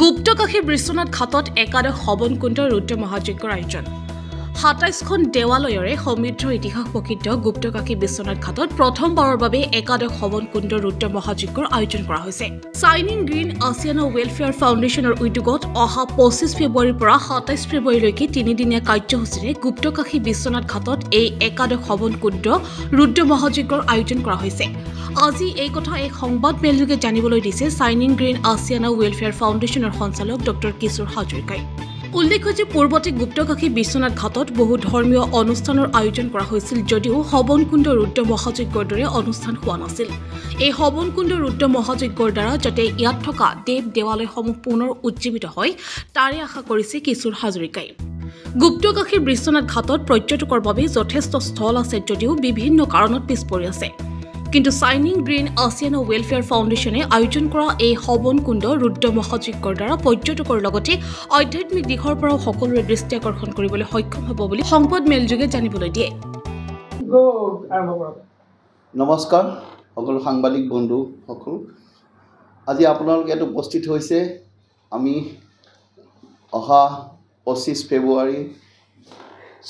গুপ্তকাশী বিশ্বনাথ ঘাটত একাদশ হৱন কুণ্ড ৰুদ্ৰ মহাযজ্ঞৰ আয়োজন সাতাইছখন দেৱালয়ৰে সমৃদ্ধ ইতিহাস প্ৰসিদ্ধ গুপ্তকাশী বিশ্বনাথ ঘাটত প্ৰথমবাৰৰ বাবে একাদশ হৱন কুণ্ড ৰুদ্ৰ মহাযজ্ঞৰ আয়োজন কৰা হৈছে চাইনিং গ্ৰীণ আছিয়ান ৱেলফেয়াৰ ফাউণ্ডেশ্যনৰ উদ্যোগত অহা পঁচিছ ফেব্ৰুৱাৰীৰ পৰা সাতাইছ ফেব্ৰুৱাৰীলৈকে তিনিদিনীয়া কাৰ্যসূচীৰে গুপ্তকাশী বিশ্বনাথ ঘাটত এই একাদশ হৱন কুণ্ড ৰুদ্ৰ মহাযজ্ঞৰ আয়োজন কৰা হৈছে আজি এই কথা এক সংবাদমেলযোগে জানিবলৈ দিছে চাইনিং গ্ৰীণ আছিয়ান ৱেলফেয়াৰ ফাউণ্ডেশ্যনৰ সঞ্চালক ডঃ কিশোৰ হাজৰিকাই উল্লেখ্য যে পূৰ্বতে গুপ্তকাশী বিশ্বনাথ ঘাটত বহু ধৰ্মীয় অনুষ্ঠানৰ আয়োজন কৰা হৈছিল যদিও হৱনকুণ্ড ৰুদ্ৰ মহাযজ্ঞৰ দৰে অনুষ্ঠান হোৱা নাছিল এই হৱনকুণ্ড ৰুদ্ৰ মহাযজ্ঞৰ দ্বাৰা যাতে ইয়াত থকা দেৱ দেৱালয়সমূহ পুনৰ উজ্জীৱিত হয় তাৰে আশা কৰিছে কিশোৰ হাজৰিকাই গুপ্তকাশীৰ বিশ্বনাথ ঘাটত পৰ্যটকৰ বাবে যথেষ্ট স্থল আছে যদিও বিভিন্ন কাৰণত পিছ পৰি আছে কিন্তু চাইনিং গ্ৰীণ আছিয়ানা ৱেলফেয়াৰ ফাউণ্ডেশ্যনে আয়োজন কৰা এই হৱন কুণ্ড ৰুদ্ৰ মহাযজ্ঞৰ দ্বাৰা পৰ্যটকৰ লগতে আধ্যাত্মিক দিশৰ পৰাও সকলোৰে দৃষ্টি আকৰ্ষণ কৰিবলৈ সক্ষম হ'ব বুলি সম্পদ মেলযোগে জানিবলৈ দিয়ে নমস্কাৰ সকলো সাংবাদিক বন্ধুসকল আজি আপোনালোকে ইয়াত উপস্থিত হৈছে আমি অহা পঁচিছ ফেব্ৰুৱাৰী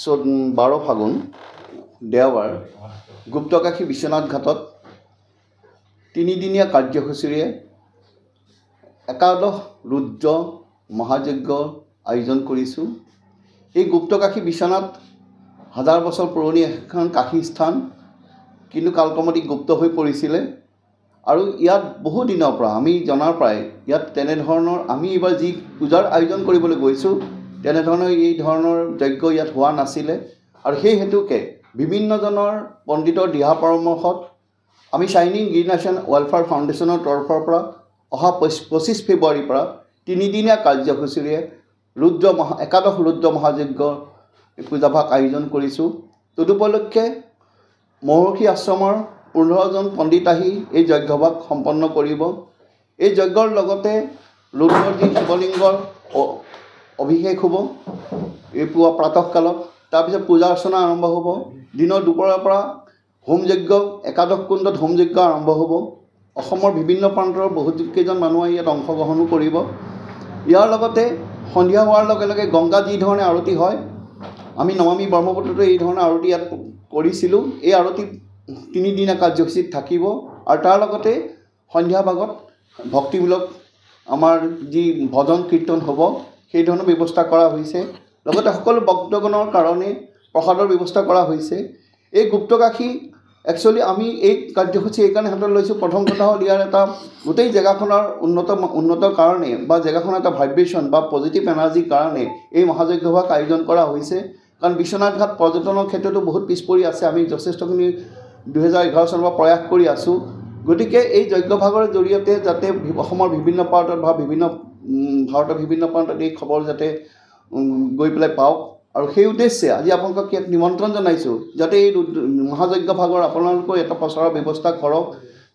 চৌ বাৰ ফাগুন দেওবাৰ গুপ্তকাশী বিশ্বনাথ ঘাটত তিনিদিনীয়া কাৰ্যসূচীৰে একাদশ ৰুদ্ৰ মহাযজ্ঞ আয়োজন কৰিছোঁ এই গুপ্তকাশী বিচনাত হাজাৰ বছৰ পুৰণি এখন কাশী স্থান কিন্তু কালক্ৰমত গুপ্ত হৈ পৰিছিলে আৰু ইয়াত বহু দিনৰ পৰা আমি জনাৰ পৰাই ইয়াত তেনেধৰণৰ আমি এইবাৰ যি পূজাৰ আয়োজন কৰিবলৈ গৈছোঁ তেনেধৰণৰ এই ধৰণৰ যজ্ঞ ইয়াত হোৱা নাছিলে আৰু সেই হেতুকে বিভিন্নজনৰ পণ্ডিতৰ দিহা পৰামৰ্শত আমি শ্বাইনিং গ্ৰীণ নেশ্যন ৱেলফেয়াৰ ফাউণ্ডেশ্যনৰ তৰফৰ পৰা অহা পঁচিছ ফেব্ৰুৱাৰীৰ পৰা তিনিদিনীয়া কাৰ্যসূচীৰে ৰুদ্ৰ মহা একাদশ ৰুদ্ৰ মহাযজ্ঞ পূজাভাগ আয়োজন কৰিছোঁ তদুপলক্ষে মহৰ্ষি আশ্ৰমৰ পোন্ধৰজন পণ্ডিত আহি এই যজ্ঞভাগ সম্পন্ন কৰিব এই যজ্ঞৰ লগতে ৰুদ্ৰৰ যি শিৱলিংগৰ অভিষেক হ'ব এই পুৱা প্ৰাতঃকালত তাৰপিছত পূজা অৰ্চনা আৰম্ভ হ'ব দিনৰ দুপৰীয়াৰ পৰা হোম যজ্ঞ একাদশ কুণ্ডত হোম যজ্ঞ আৰম্ভ হ'ব অসমৰ বিভিন্ন প্ৰান্তৰ বহুত বহুতকেইজন মানুহে ইয়াত অংশগ্ৰহণো কৰিব ইয়াৰ লগতে সন্ধিয়া হোৱাৰ লগে লগে গংগা যি ধৰণে আৰতি হয় আমি নমামী ব্ৰহ্মপুত্ৰতো এই ধৰণে আৰতি ইয়াত কৰিছিলোঁ এই আৰতি তিনিদিনীয়া কাৰ্যসূচীত থাকিব আৰু তাৰ লগতে সন্ধিয়া ভাগত ভক্তিমূলক আমাৰ যি ভজন কীৰ্তন হ'ব সেই ধৰণৰ ব্যৱস্থা কৰা হৈছে লগতে সকলো ভক্তগণৰ কাৰণে প্ৰসাদৰ ব্যৱস্থা কৰা হৈছে এই গুপ্তকাশী একচুৱেলি আমি এই কাৰ্যসূচী এইকাৰণে হাতত লৈছোঁ প্ৰথম কথা হ'ল ইয়াৰ এটা গোটেই জেগাখনৰ উন্নত উন্নতৰ কাৰণে বা জেগাখনৰ এটা ভাইব্ৰেশ্যন বা পজিটিভ এনাৰ্জিৰ কাৰণে এই মহাযজ্ঞভাগ আয়োজন কৰা হৈছে কাৰণ বিশ্বনাথ ঘাট পৰ্যটনৰ ক্ষেত্ৰতো বহুত পিছ পৰি আছে আমি যথেষ্টখিনি দুহেজাৰ এঘাৰ চনৰ পৰা প্ৰয়াস কৰি আছোঁ গতিকে এই যজ্ঞভাগৰ জৰিয়তে যাতে অসমৰ বিভিন্ন প্ৰান্তত বা বিভিন্ন ভাৰতৰ বিভিন্ন প্ৰান্তত এই খবৰ যাতে গৈ পেলাই পাওক আৰু সেই উদ্দেশ্যে আজি আপোনালোকক ইয়াত নিমন্ত্ৰণ জনাইছোঁ যাতে এই মহাযজ্ঞ ভাগৰ আপোনালোকৰ এটা প্ৰচাৰৰ ব্যৱস্থা কৰক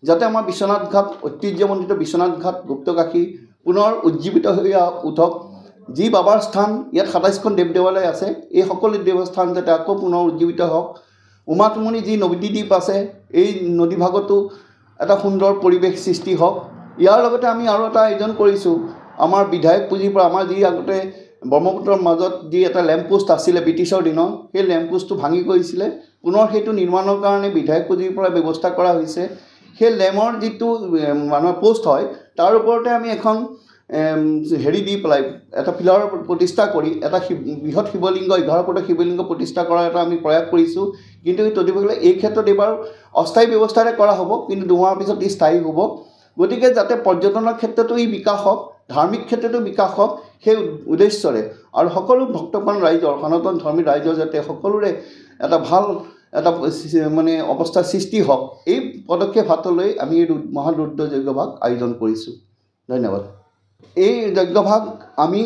যাতে আমাৰ বিশ্বনাথ ঘাট ঐতিহ্যমণ্ডিত বিশ্বনাথ ঘাট গুপ্তকাশী পুনৰ উজ্জীৱিত হৈ উঠক যি বাবাৰ স্থান ইয়াত সাতাইছখন দেৱ দেৱালয় আছে এই সকলো দেৱস্থান যাতে আকৌ পুনৰ উজ্জীৱিত হওক উমাতুমণি যি নদীদ্বীপ আছে এই নদীভাগতো এটা সুন্দৰ পৰিৱেশ সৃষ্টি হওক ইয়াৰ লগতে আমি আৰু এটা আয়োজন কৰিছোঁ আমাৰ বিধায়ক পুঁজিৰ পৰা আমাৰ যি আগতে ব্ৰহ্মপুত্ৰৰ মাজত যি এটা লেম্প পোষ্ট আছিলে ব্ৰিটিছৰ দিনত সেই লেম্প পোষ্টটো ভাঙি কৰিছিলে পুনৰ সেইটো নিৰ্মাণৰ কাৰণে বিধায়ক পুঁজিৰ পৰা ব্যৱস্থা কৰা হৈছে সেই লেমৰ যিটো মানুহৰ পোষ্ট হয় তাৰ ওপৰতে আমি এখন হেৰি দি পেলাই এটা ফিলাৰ প্ৰতিষ্ঠা কৰি এটা শিৱ বৃহৎ শিৱলিংগ এঘাৰ ফুটৰ শিৱলিংগ প্ৰতিষ্ঠা কৰাৰ এটা আমি প্ৰয়াস কৰিছোঁ কিন্তু তদুপৰি এই ক্ষেত্ৰত এইবাৰ অস্থায়ী ব্যৱস্থাৰে কৰা হ'ব কিন্তু দুমাহৰ পিছত ই স্থায়ী হ'ব গতিকে যাতে পৰ্যটনৰ ক্ষেত্ৰতো ই বিকাশ হওক ধাৰ্মিক ক্ষেত্ৰতো বিকাশ হওক সেই উদ্দেশ্যৰে আৰু সকলো ভক্তপ্ৰাণ ৰাইজৰ সনাতন ধৰ্মী ৰাইজৰ যাতে সকলোৰে এটা ভাল এটা মানে অৱস্থাৰ সৃষ্টি হওক এই পদক্ষেপ হাতলৈ আমি এই যজ্ঞভাগ আয়োজন কৰিছোঁ ধন্যবাদ এই যজ্ঞভাগ আমি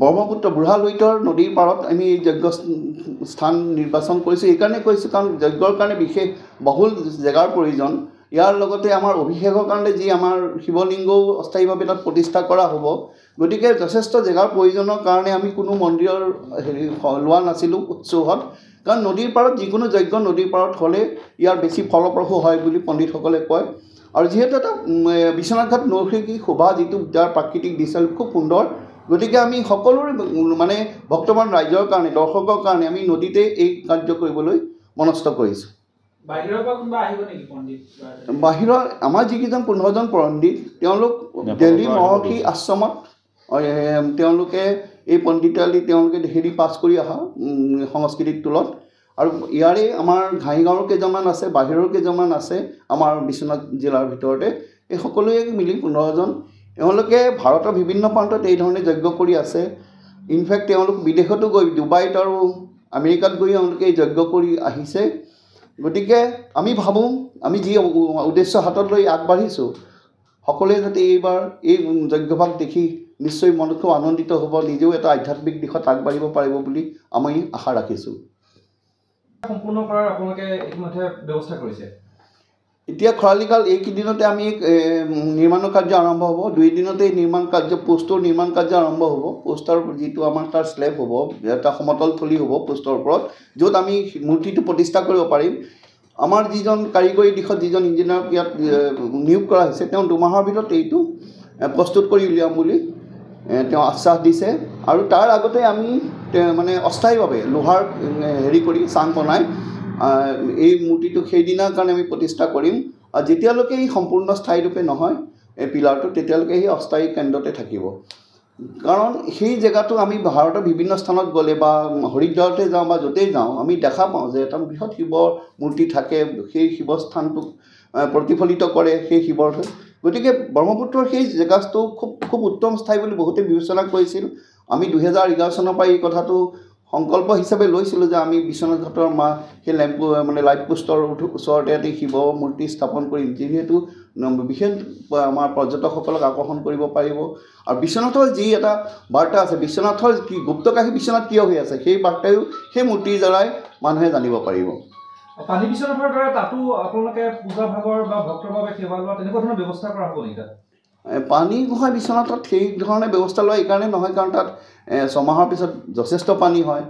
ব্ৰহ্মপুত্ৰ বুঢ়া লৈতৰ নদীৰ পাৰত আমি এই যজ্ঞ স্থান নিৰ্বাচন কৰিছোঁ এইকাৰণে কৈছোঁ কাৰণ যজ্ঞৰ কাৰণে বিশেষ বহুল জেগাৰ প্ৰয়োজন ইয়াৰ লগতে আমাৰ অভিষেকৰ কাৰণে যি আমাৰ শিৱলিংগও অস্থায়ীভাৱে তাত প্ৰতিষ্ঠা কৰা হ'ব গতিকে যথেষ্ট জেগাৰ প্ৰয়োজনৰ কাৰণে আমি কোনো মন্দিৰৰ হেৰি লোৱা নাছিলোঁ উৎসৱত কাৰণ নদীৰ পাৰত যিকোনো যজ্ঞ নদীৰ পাৰত হ'লে ইয়াৰ বেছি ফলপ্ৰসূ হয় বুলি পণ্ডিতসকলে কয় আৰু যিহেতু এটা বিশ্বনাথ ঘাট নৈসৰ্গিক শোভা যিটো যাৰ প্ৰাকৃতিক দৃশ্য খুব সুন্দৰ গতিকে আমি সকলোৰে মানে ভক্তমান ৰাইজৰ কাৰণে দৰ্শকৰ কাৰণে আমি নদীতে এই কাৰ্য কৰিবলৈ মনস্থ কৰিছোঁ বাহিৰৰ আমাৰ যিকেইজন পোন্ধৰজন পণ্ডিত তেওঁলোক দেলহী মহৰ্ষি আশ্ৰমত তেওঁলোকে এই পণ্ডিতালী তেওঁলোকে হেৰি পাছ কৰি অহা সংস্কৃতিৰ টোলত আৰু ইয়াৰে আমাৰ ঘাঁহিগাঁৱৰ কেইজনমান আছে বাহিৰৰ কেইজনমান আছে আমাৰ বিশ্বনাথ জিলাৰ ভিতৰতে এই সকলোৱে মিলি পোন্ধৰজন তেওঁলোকে ভাৰতৰ বিভিন্ন প্ৰান্তত এই ধৰণে যজ্ঞ কৰি আছে ইনফেক্ট তেওঁলোক বিদেশতো গৈ ডুবাইত আৰু আমেৰিকাত গৈ তেওঁলোকে এই যজ্ঞ কৰি আহিছে গতিকে আমি ভাবোঁ আমি যি উদ্দেশ্য হাতত লৈ আগবাঢ়িছোঁ সকলোৱে যাতে এইবাৰ এই যজ্ঞভাগ দেখি নিশ্চয় মনত খুব আনন্দিত হ'ব নিজেও এটা আধ্যাত্মিক দিশত আগবাঢ়িব পাৰিব বুলি আমি আশা ৰাখিছোঁ সম্পূৰ্ণ কৰাৰ আপোনালোকে ইতিমধ্যে ব্যৱস্থা কৰিছে এতিয়া খৰালি কাল এইকেইদিনতে আমি নিৰ্মাণৰ কাৰ্য আৰম্ভ হ'ব দুই দিনতে নিৰ্মাণ কাৰ্য পোষ্টৰ নিৰ্মাণ কাৰ্য আৰম্ভ হ'ব পোষ্টৰ যিটো আমাৰ তাৰ শ্লেব হ'ব এটা সমতল থলী হ'ব পোষ্টৰ ওপৰত য'ত আমি মূৰ্তিটো প্ৰতিষ্ঠা কৰিব পাৰিম আমাৰ যিজন কাৰিকৰী দিশত যিজন ইঞ্জিনিয়াৰক ইয়াত নিয়োগ কৰা হৈছে তেওঁ দুমাহৰ ভিতৰত এইটো প্ৰস্তুত কৰি উলিয়াম বুলি তেওঁ আশ্বাস দিছে আৰু তাৰ আগতে আমি মানে অস্থায়ীভাৱে লোহাৰ হেৰি কৰি চাং বনাই এই মূৰ্তিটো সেইদিনাৰ কাৰণে আমি প্ৰতিষ্ঠা কৰিম আৰু যেতিয়ালৈকে ই সম্পূৰ্ণ স্থায়ীৰূপে নহয় এই পিলাৰটো তেতিয়ালৈকে সেই অস্থায়ী কেন্দ্ৰতে থাকিব কাৰণ সেই জেগাটো আমি ভাৰতৰ বিভিন্ন স্থানত গ'লে বা হৰিদ্বাৰতে যাওঁ বা য'তেই যাওঁ আমি দেখা পাওঁ যে এটা বৃহৎ শিৱ মূৰ্তি থাকে সেই শিৱস্থানটোক প্ৰতিফলিত কৰে সেই শিৱৰ গতিকে ব্ৰহ্মপুত্ৰৰ সেই জেগাটো খুব খুব উত্তম স্থায়ী বুলি বহুতে বিবেচনা কৰিছিল আমি দুহেজাৰ এঘাৰ চনৰ পৰা এই কথাটো সংকল্প হিচাপে লৈছিলোঁ যে আমি বিশ্বনাথ ঘাটৰ মা সেই লেম্প মানে লাইট পোষ্টৰ ওচৰতে এটি শিৱ মূৰ্তি স্থাপন কৰিম যিহেতু বিশেষ আমাৰ পৰ্যটকসকলক আকৰ্ষণ কৰিব পাৰিব আৰু বিশ্বনাথৰ যি এটা বাৰ্তা আছে বিশ্বনাথৰ কি গুপ্তকাশী বিশ্বনাথ কিয় হৈ আছে সেই বাৰ্তায়ো সেই মূৰ্তিৰ দ্বাৰাই মানুহে জানিব পাৰিব পানী বিশ্বনাথৰ দ্বাৰা তাতো আপোনালোকে পূজা ভাগৰ বা ভক্তৰ বাবে সেৱা লোৱা তেনেকুৱা ধৰণৰ ব্যৱস্থা কৰা হ'ব নেকি পানী গোহাঁই বিচনাত সেই ধৰণে ব্যৱস্থা লয় এইকাৰণে নহয় কাৰণ তাত ছমাহৰ পিছত যথেষ্ট পানী হয়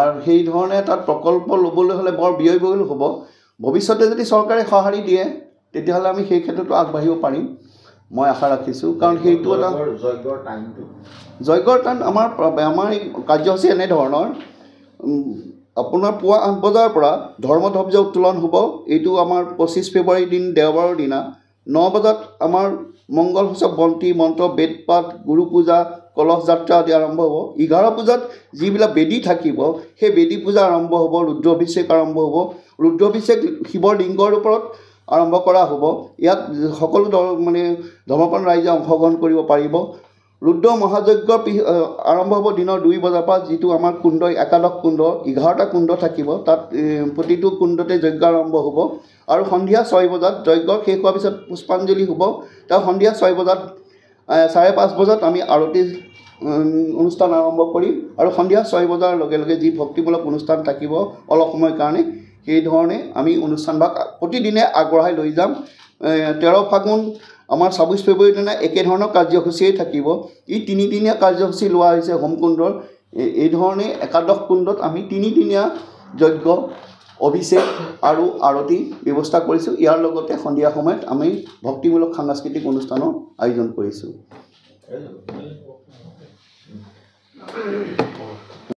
আৰু সেইধৰণে তাত প্ৰকল্প ল'বলৈ হ'লে বৰ ব্যয়বহুল হ'ব ভৱিষ্যতে যদি চৰকাৰে সঁহাৰি দিয়ে তেতিয়াহ'লে আমি সেই ক্ষেত্ৰতো আগবাঢ়িব পাৰিম মই আশা ৰাখিছোঁ কাৰণ সেইটো এটা যজ্ঞৰ টান আমাৰ আমাৰ এই কাৰ্যসূচী এনেধৰণৰ আপোনাৰ পুৱা আঠ বজাৰ পৰা ধৰ্ম ধব্জ উত্তোলন হ'ব এইটো আমাৰ পঁচিছ ফেব্ৰুৱাৰী দিন দেওবাৰৰ দিনা ন বজাত আমাৰ মংগল সূচক বন্তি মন্ত্ৰ বেদপাত গুৰু পূজা কলহ যাত্ৰা আদি আৰম্ভ হ'ব এঘাৰ পূজাত যিবিলাক বেদী থাকিব সেই বেদী পূজা আৰম্ভ হ'ব ৰুদ্ৰাভিষেক আৰম্ভ হ'ব ৰুদ্ৰ অভিষেক শিৱৰ লিংগৰ ওপৰত আৰম্ভ কৰা হ'ব ইয়াত সকলো মানে ধৰ্মপ্ৰাণ ৰাইজে অংশগ্ৰহণ কৰিব পাৰিব ৰুদ্ৰ মহাযজ্ঞ আৰম্ভ হ'ব দিনৰ দুই বজাৰ পৰা যিটো আমাৰ কুণ্ড একাদশ কুণ্ড এঘাৰটা কুণ্ড থাকিব তাত প্ৰতিটো কুণ্ডতে যজ্ঞ আৰম্ভ হ'ব আৰু সন্ধিয়া ছয় বজাত যজ্ঞ শেষ হোৱাৰ পিছত পুষ্পাঞ্জলি হ'ব তাৰ সন্ধিয়া ছয় বজাত চাৰে পাঁচ বজাত আমি আৰতি অনুষ্ঠান আৰম্ভ কৰিম আৰু সন্ধিয়া ছয় বজাৰ লগে লগে যি ভক্তিমূলক অনুষ্ঠান থাকিব অলপ সময়ৰ কাৰণে সেইধৰণে আমি অনুষ্ঠানভাগ প্ৰতিদিনে আগবঢ়াই লৈ যাম তেৰ ফাগুন আমাৰ ছাব্বিছ ফেব্ৰুৱাৰী দিনা একেধৰণৰ কাৰ্যসূচীয়ে থাকিব ই তিনিদিনীয়া কাৰ্যসূচী লোৱা হৈছে হোম কুণ্ডৰ এইধৰণে একাদশ কুণ্ডত আমি তিনিদিনীয়া যজ্ঞ অভিষেক আৰু আৰতি ব্যৱস্থা কৰিছোঁ ইয়াৰ লগতে সন্ধিয়া সময়ত আমি ভক্তিমূলক সাংস্কৃতিক অনুষ্ঠানৰ আয়োজন কৰিছোঁ